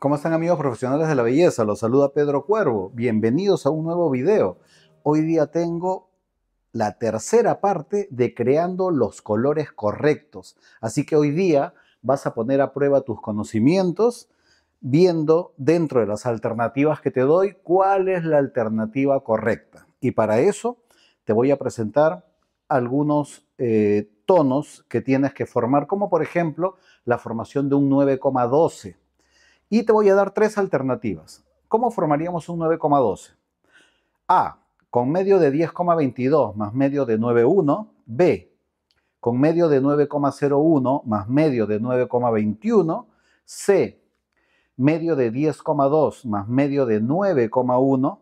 ¿Cómo están amigos profesionales de la belleza? Los saluda Pedro Cuervo. Bienvenidos a un nuevo video. Hoy día tengo la tercera parte de creando los colores correctos. Así que hoy día vas a poner a prueba tus conocimientos viendo dentro de las alternativas que te doy cuál es la alternativa correcta. Y para eso te voy a presentar algunos eh, tonos que tienes que formar, como por ejemplo la formación de un 9,12 y te voy a dar tres alternativas. ¿Cómo formaríamos un 9,12? A. Con medio de 10,22 más medio de 9,1. B. Con medio de 9,01 más medio de 9,21. C. Medio de 10,2 más medio de 9,1.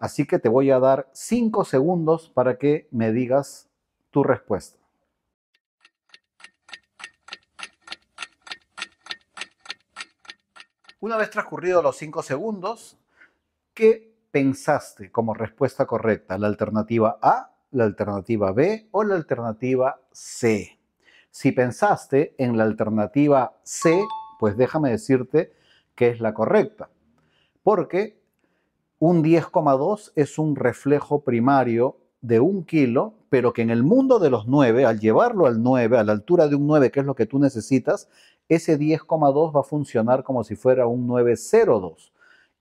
Así que te voy a dar 5 segundos para que me digas tu respuesta. Una vez transcurridos los 5 segundos, ¿qué pensaste como respuesta correcta? ¿La alternativa A, la alternativa B o la alternativa C? Si pensaste en la alternativa C, pues déjame decirte que es la correcta, porque un 10,2 es un reflejo primario de un kilo, pero que en el mundo de los 9, al llevarlo al 9, a la altura de un 9, que es lo que tú necesitas, ese 10,2 va a funcionar como si fuera un 902.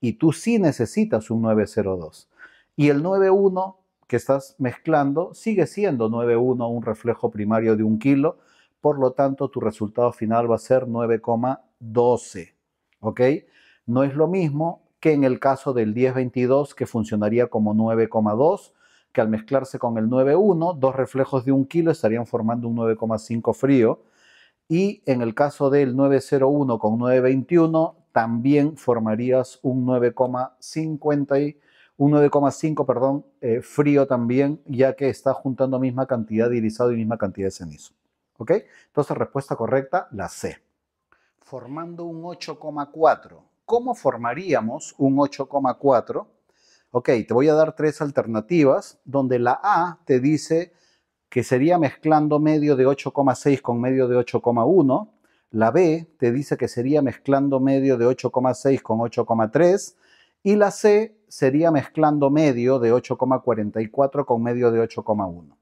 Y tú sí necesitas un 902. Y el 91 que estás mezclando sigue siendo 9,1 un reflejo primario de un kilo, por lo tanto tu resultado final va a ser 9,12. ¿Ok? No es lo mismo que en el caso del 1022 que funcionaría como 9,2, que al mezclarse con el 9,1, dos reflejos de un kilo estarían formando un 9,5 frío y en el caso del 901 con 921, también formarías un 9,5, eh, frío también, ya que está juntando misma cantidad de irisado y misma cantidad de cenizo. ¿Ok? Entonces, respuesta correcta, la C. Formando un 8,4. ¿Cómo formaríamos un 8,4? Ok, te voy a dar tres alternativas, donde la A te dice que sería mezclando medio de 8,6 con medio de 8,1. La B te dice que sería mezclando medio de 8,6 con 8,3. Y la C sería mezclando medio de 8,44 con medio de 8,1.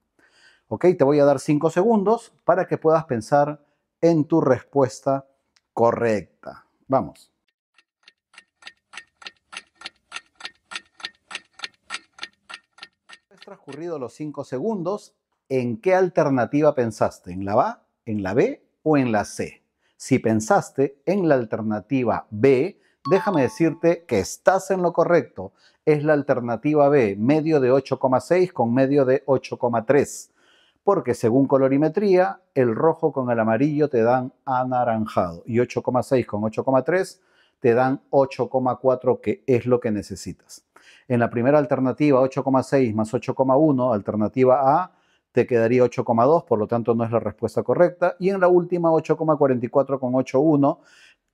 Ok, te voy a dar 5 segundos para que puedas pensar en tu respuesta correcta. Vamos. Transcurrido los 5 segundos, en qué alternativa pensaste, en la A, en la B o en la C. Si pensaste en la alternativa B, déjame decirte que estás en lo correcto. Es la alternativa B, medio de 8,6 con medio de 8,3. Porque según colorimetría, el rojo con el amarillo te dan anaranjado y 8,6 con 8,3 te dan 8,4 que es lo que necesitas. En la primera alternativa, 8,6 más 8,1, alternativa A, te quedaría 8,2, por lo tanto no es la respuesta correcta. Y en la última, 8,44 con 8,1,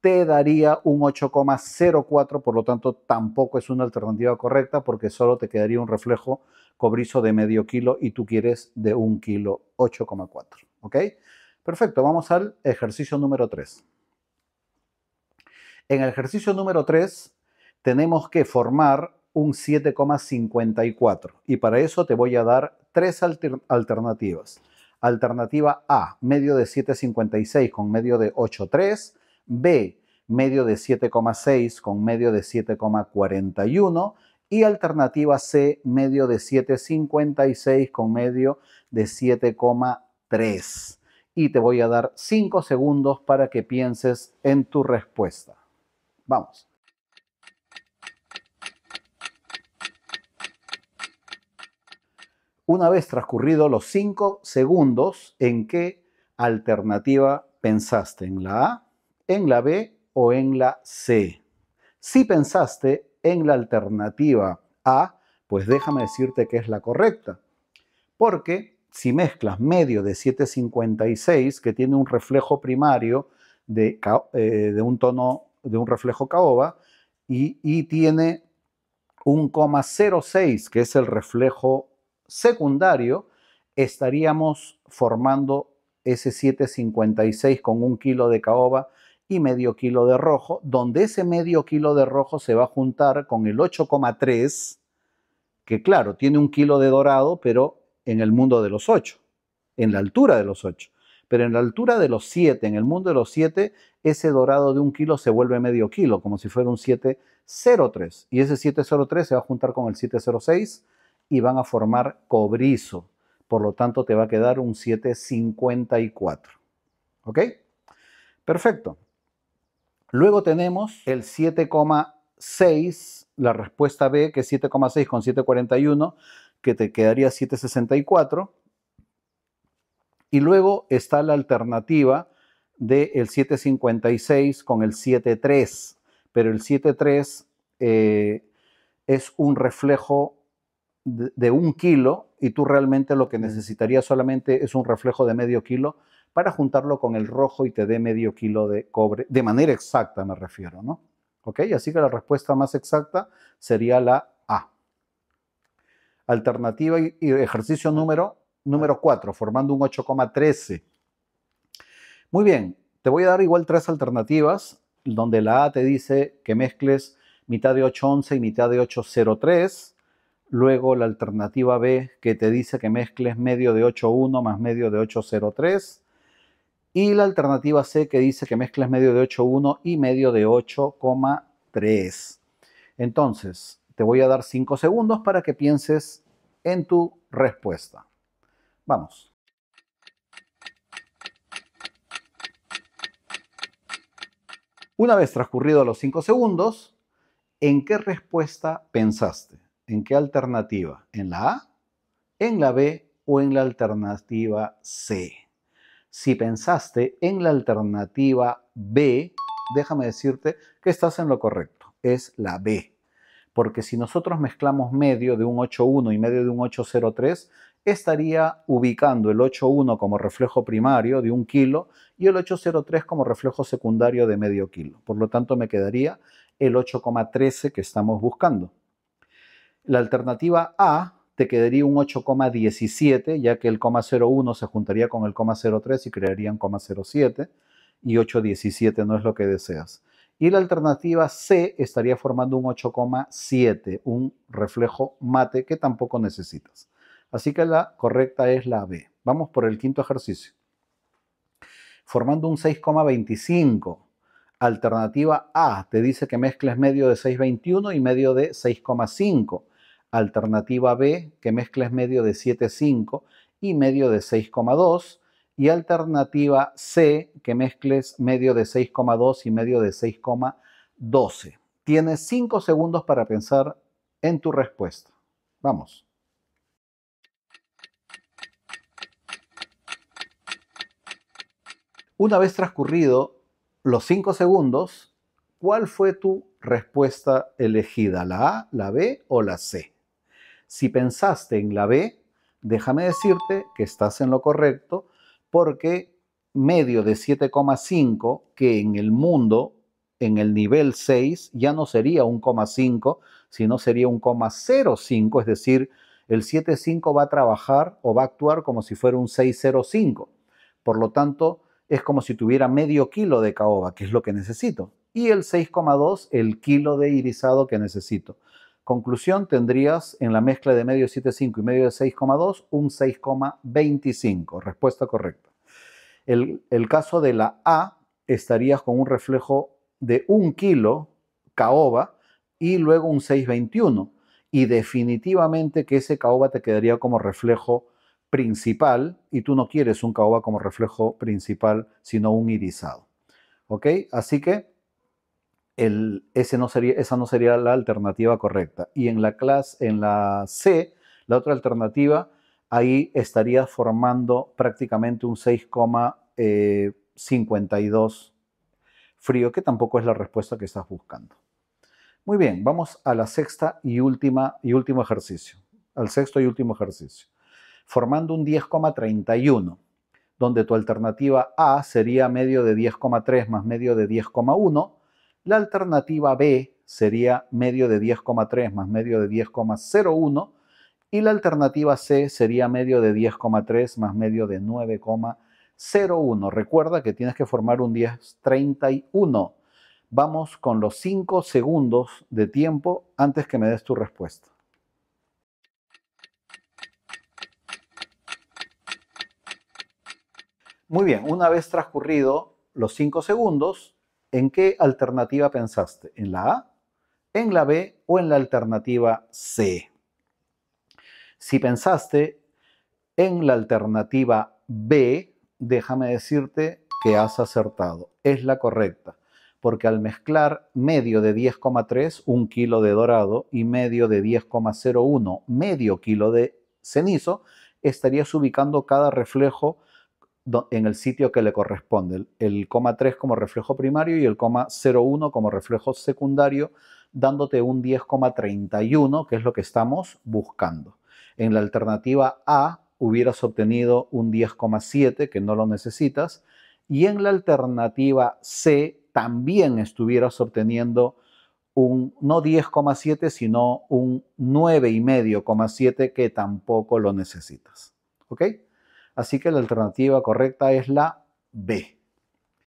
te daría un 8,04, por lo tanto tampoco es una alternativa correcta porque solo te quedaría un reflejo cobrizo de medio kilo y tú quieres de un kilo 8,4. ¿Ok? Perfecto, vamos al ejercicio número 3. En el ejercicio número 3 tenemos que formar un 7,54 y para eso te voy a dar tres alternativas. Alternativa A, medio de 7,56 con medio de 8,3. B, medio de 7,6 con medio de 7,41. Y alternativa C, medio de 7,56 con medio de 7,3. Y te voy a dar 5 segundos para que pienses en tu respuesta. Vamos. una vez transcurridos los 5 segundos en qué alternativa pensaste, en la A, en la B o en la C. Si pensaste en la alternativa A, pues déjame decirte que es la correcta, porque si mezclas medio de 756, que tiene un reflejo primario eh, de, un tono de un reflejo caoba, y, tiene un 0.6, que es el reflejo secundario, estaríamos formando ese 756 con un kilo de caoba y medio kilo de rojo, donde ese medio kilo de rojo se va a juntar con el 8,3, que claro, tiene un kilo de dorado, pero en el mundo de los 8, en la altura de los 8. Pero en la altura de los 7, en el mundo de los 7, ese dorado de un kilo se vuelve medio kilo, como si fuera un 703. Y ese 703 se va a juntar con el 706 y van a formar cobrizo. Por lo tanto, te va a quedar un 754. ¿Ok? Perfecto. Luego tenemos el 7,6, la respuesta B, que es 7,6 con 741, que te quedaría 764. Y luego está la alternativa del el 756 con el 73, pero el 73 eh, es un reflejo de, un kilo y tú realmente lo que necesitarías solamente es un reflejo de medio kilo para juntarlo con el rojo y te dé medio kilo de cobre, de manera exacta me refiero, ¿no? ¿Ok? Así que la respuesta más exacta sería la A. Alternativa y ejercicio número, número 4, formando un 8,13. Muy bien, te voy a dar igual tres alternativas, donde la A te dice que mezcles mitad de 8,11 y mitad de 8,03 Luego la alternativa B que te dice que mezcles medio de 8.1 más medio de 8.03. Y la alternativa C que dice que mezcles medio de 8.1 y medio de 8,3. Entonces, te voy a dar 5 segundos para que pienses en tu respuesta. Vamos. Una vez transcurridos los 5 segundos, ¿en qué respuesta pensaste? ¿En qué alternativa? ¿En la A? ¿En la B? ¿O en la alternativa C? Si pensaste en la alternativa B, déjame decirte que estás en lo correcto. Es la B. Porque si nosotros mezclamos medio de un 8.1 y medio de un 8.03, estaría ubicando el 8.1 como reflejo primario de un kilo y el 8.03 como reflejo secundario de medio kilo. Por lo tanto, me quedaría el 8,13 que estamos buscando. La alternativa A te quedaría un 8,17, ya que el 0,01 se juntaría con el 0,03 y crearían 0,07, y 8,17 no es lo que deseas. Y la alternativa C estaría formando un 8,7, un reflejo mate que tampoco necesitas. Así que la correcta es la B. Vamos por el quinto ejercicio. Formando un 6,25. Alternativa A te dice que mezcles medio de 6,21 y medio de 6,5 alternativa B, que mezcles medio de 7,5 y medio de 6,2, y alternativa C, que mezcles medio de 6,2 y medio de 6,12. Tienes 5 segundos para pensar en tu respuesta. Vamos. Una vez transcurrido los 5 segundos, ¿cuál fue tu respuesta elegida? ¿La A, la B o la C? Si pensaste en la B, déjame decirte que estás en lo correcto porque medio de 7,5 que en el mundo, en el nivel 6, ya no sería 1,5, sino sería 1,05, es decir, el 7,5 va a trabajar o va a actuar como si fuera un 6,05. Por lo tanto, es como si tuviera medio kilo de caoba, que es lo que necesito. Y el 6,2, el kilo de irisado que necesito. Conclusión, tendrías en la mezcla de medio 7,5 y medio de 6,2 un 6,25. Respuesta correcta. El, caso de la A, estarías con un reflejo de un kilo, caoba, y luego un 6,21. Y definitivamente que ese caoba te quedaría como reflejo principal y tú no quieres un caoba como reflejo principal, sino un irisado. ¿Ok? Así que ese no sería, esa no sería la alternativa correcta. Y en la clase, en la C, la otra alternativa, ahí estaría formando prácticamente un 6,52 eh, frío, que tampoco es la respuesta que estás buscando. Muy bien, vamos a la sexta y última y último ejercicio, al sexto y último ejercicio, formando un 10,31, donde tu alternativa A sería medio de 10,3 más medio de 10,1 la alternativa B sería medio de 10,3 más medio de 10,01 y la alternativa C sería medio de 10,3 más medio de 9,01. Recuerda que tienes que formar un 1031. Vamos con los 5 segundos de tiempo antes que me des tu respuesta. Muy bien, una vez transcurrido los 5 segundos, ¿En qué alternativa pensaste? ¿En la A, en la B o en la alternativa C? Si pensaste en la alternativa B, déjame decirte que has acertado. Es la correcta, porque al mezclar medio de 10,3, un kilo de dorado, y medio de 10,01, medio kilo de cenizo, estarías ubicando cada reflejo en el sitio que le corresponde, el coma 3 como reflejo primario y el coma 01 como reflejo secundario, dándote un 10,31, que es lo que estamos buscando. En la alternativa A hubieras obtenido un 10,7, que no lo necesitas, y en la alternativa C también estuvieras obteniendo un no 10,7, sino un 9,5,7 que tampoco lo necesitas. ¿Ok? Así que la alternativa correcta es la B.